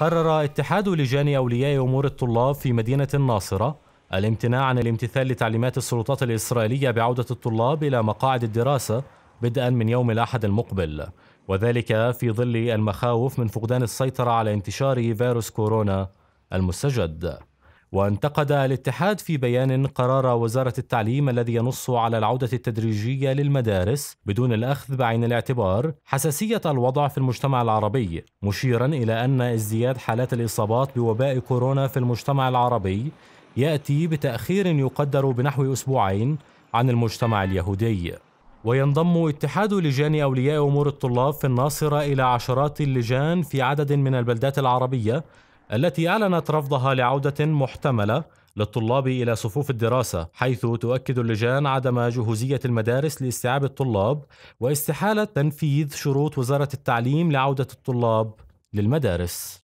قرر اتحاد لجان أولياء أمور الطلاب في مدينة الناصرة الامتناع عن الامتثال لتعليمات السلطات الإسرائيلية بعودة الطلاب إلى مقاعد الدراسة بدءا من يوم الأحد المقبل وذلك في ظل المخاوف من فقدان السيطرة على انتشار فيروس كورونا المستجد وانتقد الاتحاد في بيان قرار وزارة التعليم الذي ينص على العودة التدريجية للمدارس بدون الأخذ بعين الاعتبار حساسية الوضع في المجتمع العربي مشيرا إلى أن ازدياد حالات الإصابات بوباء كورونا في المجتمع العربي يأتي بتأخير يقدر بنحو أسبوعين عن المجتمع اليهودي وينضم اتحاد لجان أولياء أمور الطلاب في الناصرة إلى عشرات اللجان في عدد من البلدات العربية التي أعلنت رفضها لعودة محتملة للطلاب إلى صفوف الدراسة حيث تؤكد اللجان عدم جهوزية المدارس لاستيعاب الطلاب واستحالة تنفيذ شروط وزارة التعليم لعودة الطلاب للمدارس